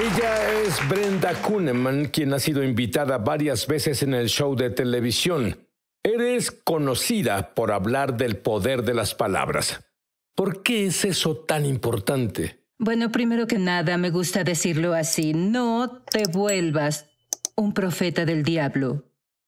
Ella es Brenda Kuhneman, quien ha sido invitada varias veces en el show de televisión. Eres conocida por hablar del poder de las palabras. ¿Por qué es eso tan importante? Bueno, primero que nada, me gusta decirlo así, no te vuelvas un profeta del diablo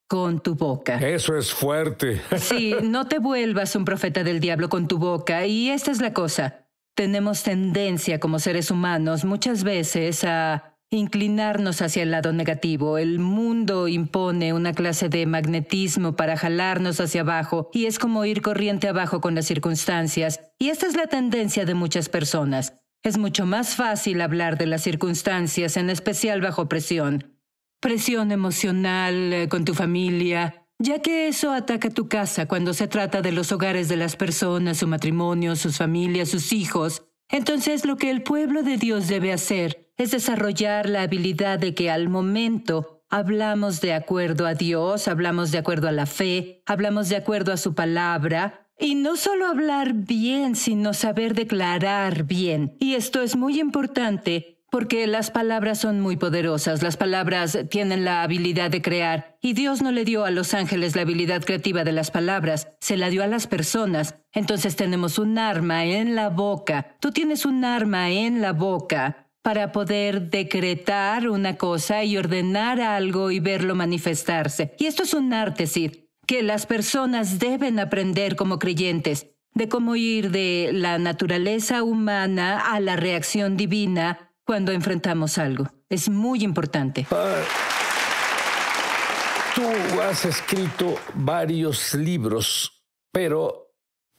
con tu boca. Eso es fuerte. sí, no te vuelvas un profeta del diablo con tu boca. Y esta es la cosa tenemos tendencia como seres humanos muchas veces a inclinarnos hacia el lado negativo. El mundo impone una clase de magnetismo para jalarnos hacia abajo y es como ir corriente abajo con las circunstancias. Y esta es la tendencia de muchas personas. Es mucho más fácil hablar de las circunstancias, en especial bajo presión. Presión emocional, eh, con tu familia, ya que eso ataca tu casa cuando se trata de los hogares de las personas, su matrimonio, sus familias, sus hijos. Entonces lo que el pueblo de Dios debe hacer es desarrollar la habilidad de que al momento hablamos de acuerdo a Dios, hablamos de acuerdo a la fe, hablamos de acuerdo a su palabra, y no solo hablar bien, sino saber declarar bien. Y esto es muy importante porque las palabras son muy poderosas, las palabras tienen la habilidad de crear, y Dios no le dio a los ángeles la habilidad creativa de las palabras, se la dio a las personas. Entonces tenemos un arma en la boca, tú tienes un arma en la boca para poder decretar una cosa y ordenar algo y verlo manifestarse. Y esto es un arte, Sid, que las personas deben aprender como creyentes, de cómo ir de la naturaleza humana a la reacción divina cuando enfrentamos algo. Es muy importante. tú has escrito varios libros, pero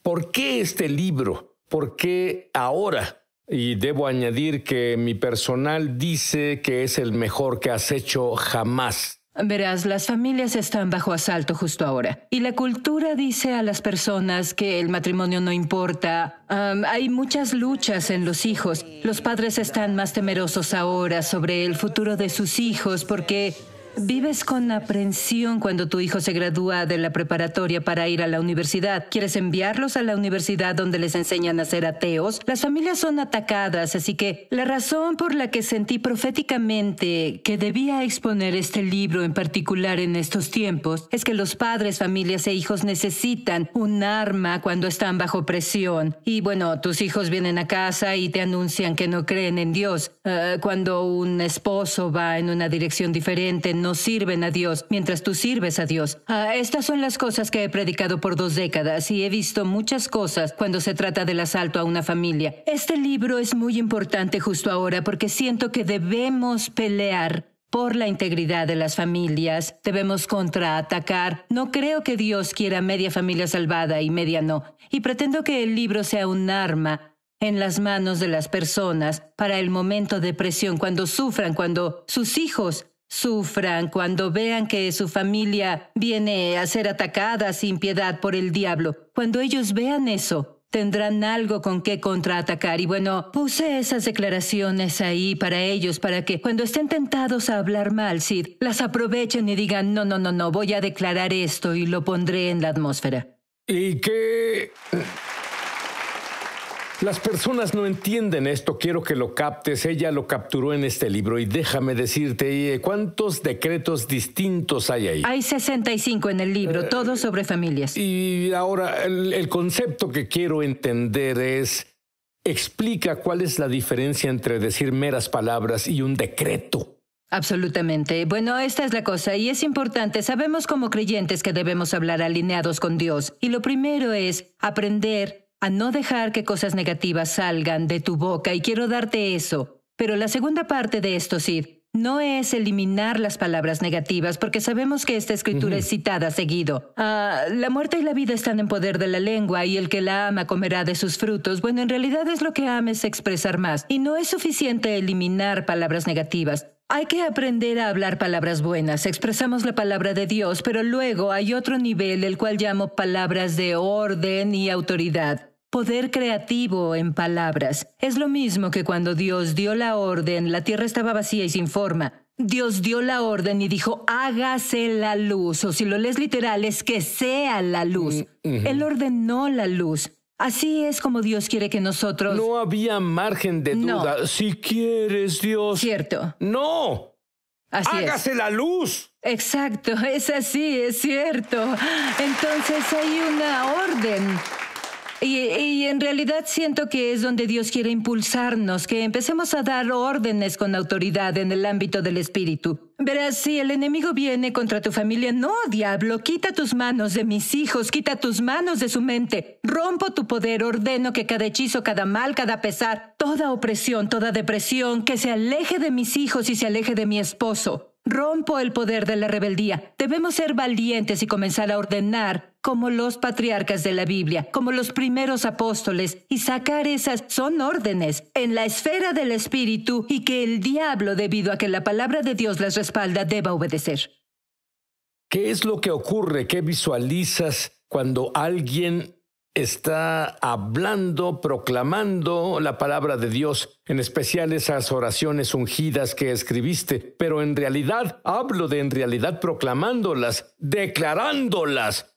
¿por qué este libro? ¿Por qué ahora? Y debo añadir que mi personal dice que es el mejor que has hecho jamás. Verás, las familias están bajo asalto justo ahora. Y la cultura dice a las personas que el matrimonio no importa. hay muchas luchas en los hijos. Los padres están más temerosos ahora sobre el futuro de sus hijos porque Vives con aprensión cuando tu hijo se gradúa de la preparatoria para ir a la universidad. ¿Quieres enviarlos a la universidad donde les enseñan a ser ateos? Las familias son atacadas, así que la razón por la que sentí proféticamente que debía exponer este libro en particular en estos tiempos es que los padres, familias e hijos necesitan un arma cuando están bajo presión. Y bueno, tus hijos vienen a casa y te anuncian que no creen en Dios. Eh, cuando un esposo va en una dirección diferente, no sirven a Dios, mientras tú sirves a Dios. Ah, estas son las cosas que he predicado por dos décadas y he visto muchas cosas cuando se trata del asalto a una familia. Este libro es muy importante justo ahora porque siento que debemos pelear por la integridad de las familias. Debemos contraatacar. No creo que Dios quiera media familia salvada y media no. Y pretendo que el libro sea un arma en las manos de las personas para el momento de presión, cuando sufran, cuando sus hijos sufran cuando vean que su familia viene a ser atacada sin piedad por el diablo. Cuando ellos vean eso, tendrán algo con qué contraatacar. Y bueno, puse esas declaraciones ahí para ellos, para que cuando estén tentados a hablar mal, Sid, las aprovechen y digan, no, no, no, no, voy a declarar esto y lo pondré en la atmósfera. ¿Y qué... Las personas no entienden esto, quiero que lo captes, ella lo capturó en este libro y déjame decirte, eh, ¿cuántos decretos distintos hay ahí? Hay 65 en el libro, eh, todo todos sobre familias. Y ahora, el, el concepto que quiero entender es, explica cuál es la diferencia entre decir meras palabras y un decreto. Absolutamente. Bueno, esta es la cosa y es importante. Sabemos como creyentes que debemos hablar alineados con Dios y lo primero es aprender a no dejar que cosas negativas salgan de tu boca y quiero darte eso. Pero la segunda parte de esto, Sid, no es eliminar las palabras negativas porque sabemos que esta escritura es citada seguido. Ah, la muerte y la vida están en poder de la lengua y el que la ama comerá de sus frutos. Bueno, en realidad es lo que ames expresar más y no es suficiente eliminar palabras negativas. Hay que aprender a hablar palabras buenas. Expresamos la palabra de Dios, pero luego hay otro nivel, el cual llamo palabras de orden y autoridad. Poder creativo en palabras. Es lo mismo que cuando Dios dio la orden, la tierra estaba vacía y sin forma. Dios dio la orden y dijo, hágase la luz, o si lo lees literal, es que sea la luz. El mm, Él ordenó la luz. Así es como Dios quiere que nosotros... No había margen de duda. Si quieres, Dios... Cierto. No. Así hágase la luz. Exacto, es así, es cierto. Entonces hay una orden. Y, en realidad siento que es donde Dios quiere impulsarnos, que empecemos a dar órdenes con autoridad en el ámbito del espíritu. Verás, si el enemigo viene contra tu familia, no, diablo, quita tus manos de mis hijos, quita tus manos de su mente, rompo tu poder, ordeno que cada hechizo, cada mal, cada pesar, toda opresión, toda depresión, que se aleje de mis hijos y se aleje de mi esposo. Rompo el poder de la rebeldía. Debemos ser valientes y comenzar a ordenar como los patriarcas de la Biblia, como los primeros apóstoles, y sacar esas son órdenes en la esfera del espíritu y que el diablo, debido a que la palabra de Dios las respalda, deba obedecer. ¿Qué es lo que ocurre? ¿Qué visualizas cuando alguien está hablando, proclamando la palabra de Dios, en especial esas oraciones ungidas que escribiste, pero en realidad hablo de en realidad proclamándolas, declarándolas.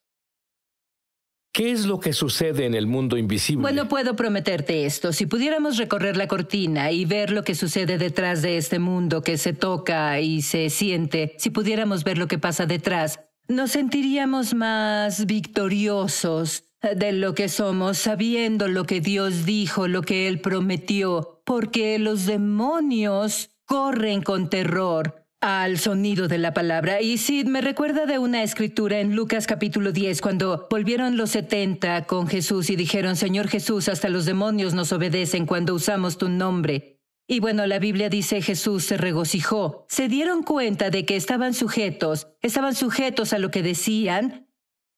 ¿Qué es lo que sucede en el mundo invisible? Bueno, puedo prometerte esto. Si pudiéramos recorrer la cortina y ver lo que sucede detrás de este mundo que se toca y se siente, si pudiéramos ver lo que pasa detrás, nos sentiríamos más victoriosos de lo que somos, sabiendo lo que Dios dijo, lo que Él prometió, porque los demonios corren con terror al sonido de la palabra. Y Sid me recuerda de una escritura en Lucas capítulo 10, cuando volvieron los setenta con Jesús y dijeron, Señor Jesús, hasta los demonios nos obedecen cuando usamos tu nombre. Y bueno, la Biblia dice Jesús se regocijó. Se dieron cuenta de que estaban sujetos, estaban sujetos a lo que decían,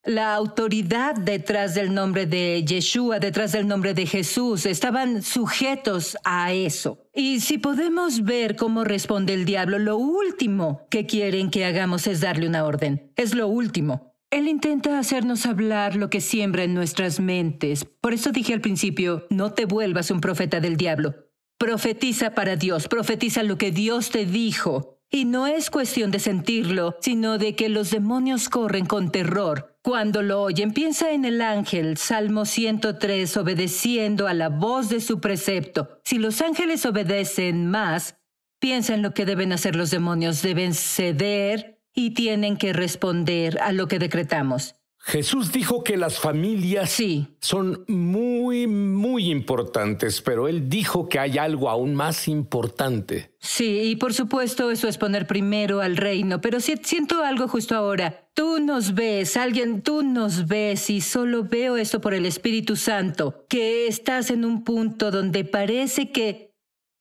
la autoridad detrás del nombre de Yeshua, detrás del nombre de Jesús, estaban sujetos a eso. Y si podemos ver cómo responde el diablo, lo último que quieren que hagamos es darle una orden. Es lo último. Él intenta hacernos hablar lo que siembra en nuestras mentes. Por eso dije al principio, no te vuelvas un profeta del diablo. Profetiza para Dios, profetiza lo que Dios te dijo. Y no es cuestión de sentirlo, sino de que los demonios corren con terror. Cuando lo oyen, piensa en el ángel, Salmo 103, obedeciendo a la voz de su precepto. Si los ángeles obedecen más, piensa en lo que deben hacer los demonios, deben ceder y tienen que responder a lo que decretamos. Jesús dijo que las familias sí. son muy, muy importantes, pero él dijo que hay algo aún más importante. Sí, y por supuesto eso es poner primero al reino, pero siento algo justo ahora. Tú nos ves, alguien, tú nos ves y solo veo esto por el Espíritu Santo, que estás en un punto donde parece que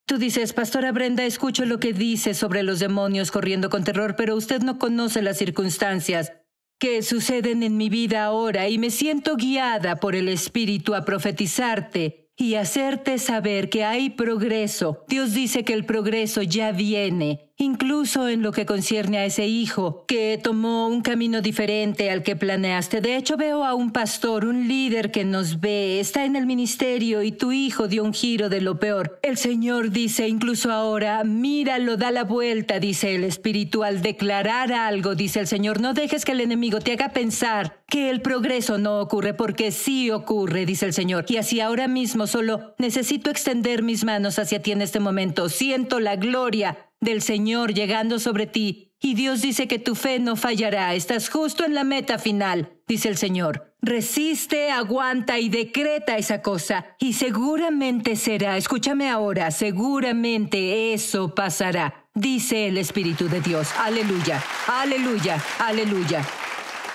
Tú dices, Pastora Brenda, escucho lo que dice sobre los demonios corriendo con terror, pero usted no conoce las circunstancias que suceden en mi vida ahora y me siento guiada por el Espíritu a profetizarte y hacerte saber que hay progreso. Dios dice que el progreso ya viene incluso en lo que concierne a ese hijo, que tomó un camino diferente al que planeaste. De hecho, veo a un pastor, un líder que nos ve, está en el ministerio y tu hijo dio un giro de lo peor. El Señor dice, incluso ahora, míralo, da la vuelta, dice el espiritual, declarar algo, dice el Señor, no dejes que el enemigo te haga pensar que el progreso no ocurre, porque sí ocurre, dice el Señor. Y así ahora mismo solo necesito extender mis manos hacia ti en este momento. Siento la gloria del Señor llegando sobre ti, y Dios dice que tu fe no fallará, estás justo en la meta final, dice el Señor. Resiste, aguanta y decreta esa cosa, y seguramente será, escúchame ahora, seguramente eso pasará, dice el Espíritu de Dios. Aleluya, aleluya, aleluya.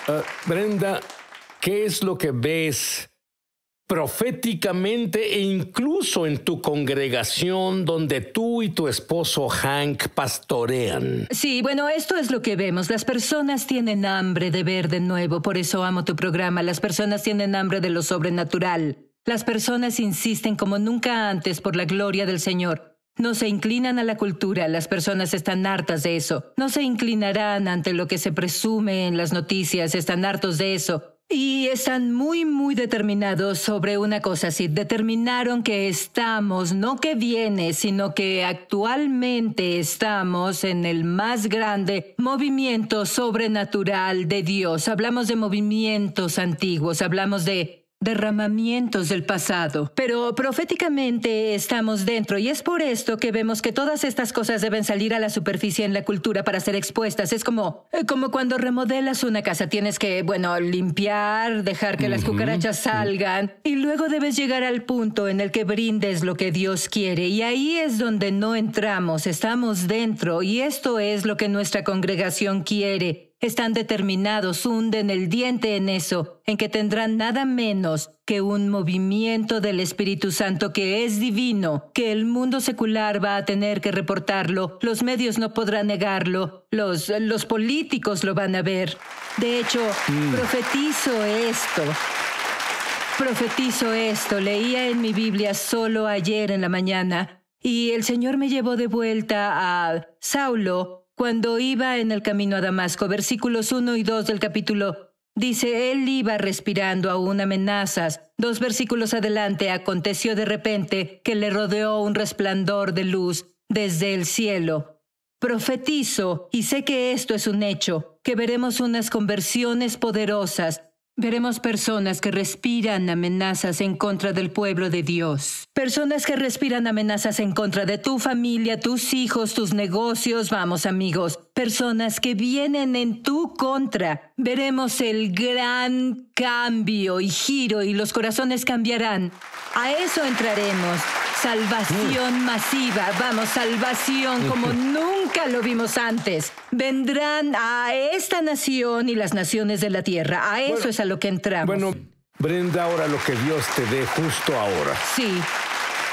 Ah, Brenda, ¿qué es lo que ves proféticamente e incluso en tu congregación donde tú y tu esposo Hank pastorean. Sí, bueno, esto es lo que vemos. Las personas tienen hambre de ver de nuevo, por eso amo tu programa. Las personas tienen hambre de lo sobrenatural. Las personas insisten como nunca antes por la gloria del Señor. No se inclinan a la cultura, las personas están hartas de eso. No se inclinarán ante lo que se presume en las noticias, están hartos de eso. Y están muy, muy determinados sobre una cosa si Determinaron que estamos, no que viene, sino que actualmente estamos en el más grande movimiento sobrenatural de Dios. Hablamos de movimientos antiguos, hablamos de derramamientos del pasado. Pero proféticamente estamos dentro y es por esto que vemos que todas estas cosas deben salir a la superficie en la cultura para ser expuestas. Es como, eh, como cuando remodelas una casa, tienes que, bueno, limpiar, dejar que las cucarachas salgan y luego debes llegar al punto en el que brindes lo que Dios quiere. Y ahí es donde no entramos, estamos dentro y esto es lo que nuestra congregación quiere. Están determinados, hunden el diente en eso, en que tendrán nada menos que un movimiento del Espíritu Santo que es divino, que el mundo secular va a tener que reportarlo, los medios no podrán negarlo, los, los políticos lo van a ver. De hecho, mm. profetizo esto. Profetizo esto, leía en mi Biblia solo ayer en la mañana, y el Señor me llevó de vuelta a Saulo, cuando iba en el camino a Damasco, versículos 1 y 2 del capítulo. Dice, él iba respirando aún amenazas. Dos versículos adelante aconteció de repente que le rodeó un resplandor de luz desde el cielo. Profetizo, y sé que esto es un hecho, que veremos unas conversiones poderosas Veremos personas que respiran amenazas en contra del pueblo de Dios. Personas que respiran amenazas en contra de tu familia, tus hijos, tus negocios. Vamos amigos, personas que vienen en tu contra. Veremos el gran cambio y giro y los corazones cambiarán. A eso entraremos. Salvación masiva, vamos, salvación como nunca lo vimos antes. Vendrán a esta nación y las naciones de la tierra. A eso es a lo que entramos. Bueno, Brenda, ahora lo que Dios te dé justo ahora. Sí,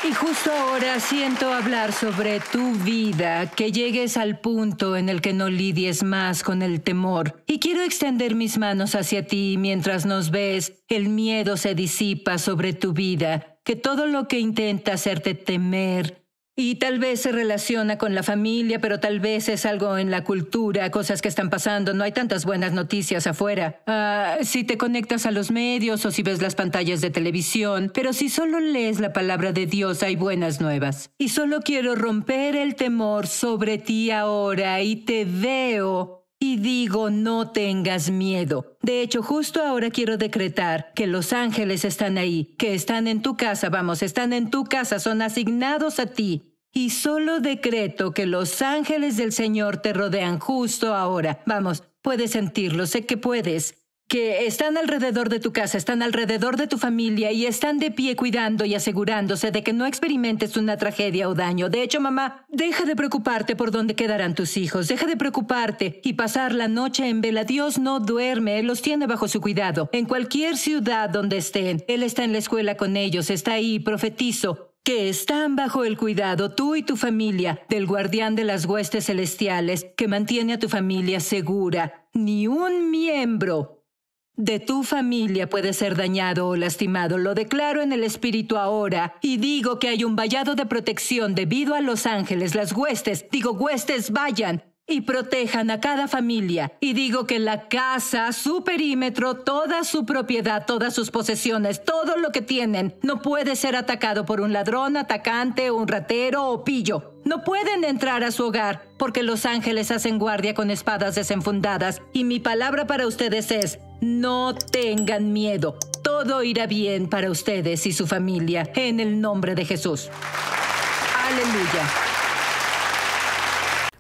y justo ahora siento hablar sobre tu vida, que llegues al punto en el que no lidies más con el temor. Y quiero extender mis manos hacia ti mientras nos ves, el miedo se disipa sobre tu vida, que todo lo que intenta hacerte temer y tal vez se relaciona con la familia, pero tal vez es algo en la cultura, cosas que están pasando, no hay tantas buenas noticias afuera. Ah, si te conectas a los medios o si ves las pantallas de televisión, pero si solo lees la palabra de Dios hay buenas nuevas. Y solo quiero romper el temor sobre ti ahora y te veo y digo, no tengas miedo. De hecho, justo ahora quiero decretar que los ángeles están ahí, que están en tu casa, vamos, están en tu casa, son asignados a ti. Y solo decreto que los ángeles del Señor te rodean justo ahora. Vamos, puedes sentirlo, sé que puedes. Que están alrededor de tu casa, están alrededor de tu familia y están de pie cuidando y asegurándose de que no experimentes una tragedia o daño. De hecho, mamá, deja de preocuparte por dónde quedarán tus hijos, deja de preocuparte y pasar la noche en vela. Dios no duerme, Él los tiene bajo su cuidado. En cualquier ciudad donde estén, Él está en la escuela con ellos, está ahí, profetizo, que están bajo el cuidado tú y tu familia del guardián de las huestes celestiales que mantiene a tu familia segura. Ni un miembro de tu familia puede ser dañado o lastimado. Lo declaro en el espíritu ahora y digo que hay un vallado de protección debido a los ángeles, las huestes. Digo, huestes, vayan y protejan a cada familia. Y digo que la casa, su perímetro, toda su propiedad, todas sus posesiones, todo lo que tienen, no puede ser atacado por un ladrón, atacante, un ratero o pillo. No pueden entrar a su hogar porque los ángeles hacen guardia con espadas desenfundadas. Y mi palabra para ustedes es, no tengan miedo. Todo irá bien para ustedes y su familia en el nombre de Jesús. Aleluya.